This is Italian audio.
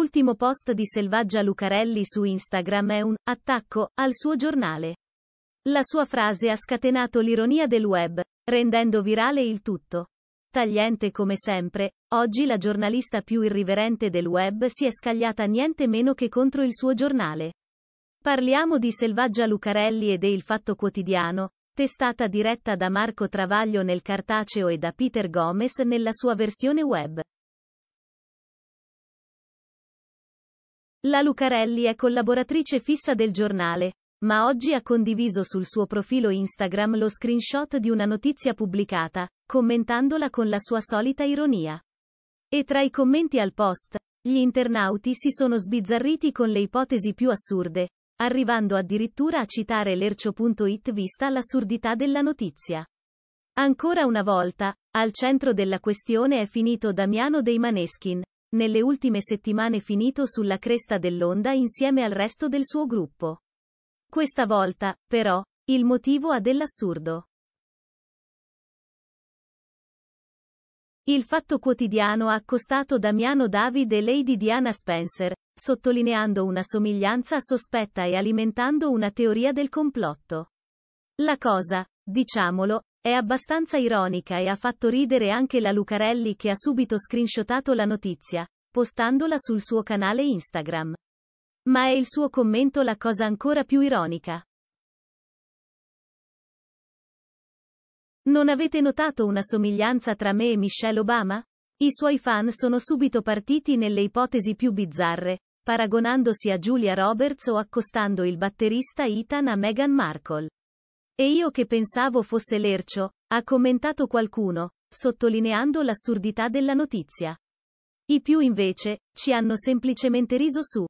L'ultimo post di Selvaggia Lucarelli su Instagram è un attacco al suo giornale. La sua frase ha scatenato l'ironia del web, rendendo virale il tutto. Tagliente come sempre, oggi la giornalista più irriverente del web si è scagliata niente meno che contro il suo giornale. Parliamo di Selvaggia Lucarelli e del Fatto Quotidiano, testata diretta da Marco Travaglio nel cartaceo e da Peter Gomez nella sua versione web. La Lucarelli è collaboratrice fissa del giornale, ma oggi ha condiviso sul suo profilo Instagram lo screenshot di una notizia pubblicata, commentandola con la sua solita ironia. E tra i commenti al post, gli internauti si sono sbizzarriti con le ipotesi più assurde, arrivando addirittura a citare l'ercio.it vista l'assurdità della notizia. Ancora una volta, al centro della questione è finito Damiano dei Maneskin, nelle ultime settimane finito sulla cresta dell'onda insieme al resto del suo gruppo. Questa volta, però, il motivo ha dell'assurdo. Il Fatto Quotidiano ha accostato Damiano Davide e Lady Diana Spencer, sottolineando una somiglianza sospetta e alimentando una teoria del complotto. La cosa, diciamolo, è abbastanza ironica e ha fatto ridere anche la Lucarelli che ha subito screenshotato la notizia, postandola sul suo canale Instagram. Ma è il suo commento la cosa ancora più ironica. Non avete notato una somiglianza tra me e Michelle Obama? I suoi fan sono subito partiti nelle ipotesi più bizzarre, paragonandosi a Julia Roberts o accostando il batterista Ethan a Meghan Markle. E io che pensavo fosse Lercio, ha commentato qualcuno, sottolineando l'assurdità della notizia. I più invece, ci hanno semplicemente riso su.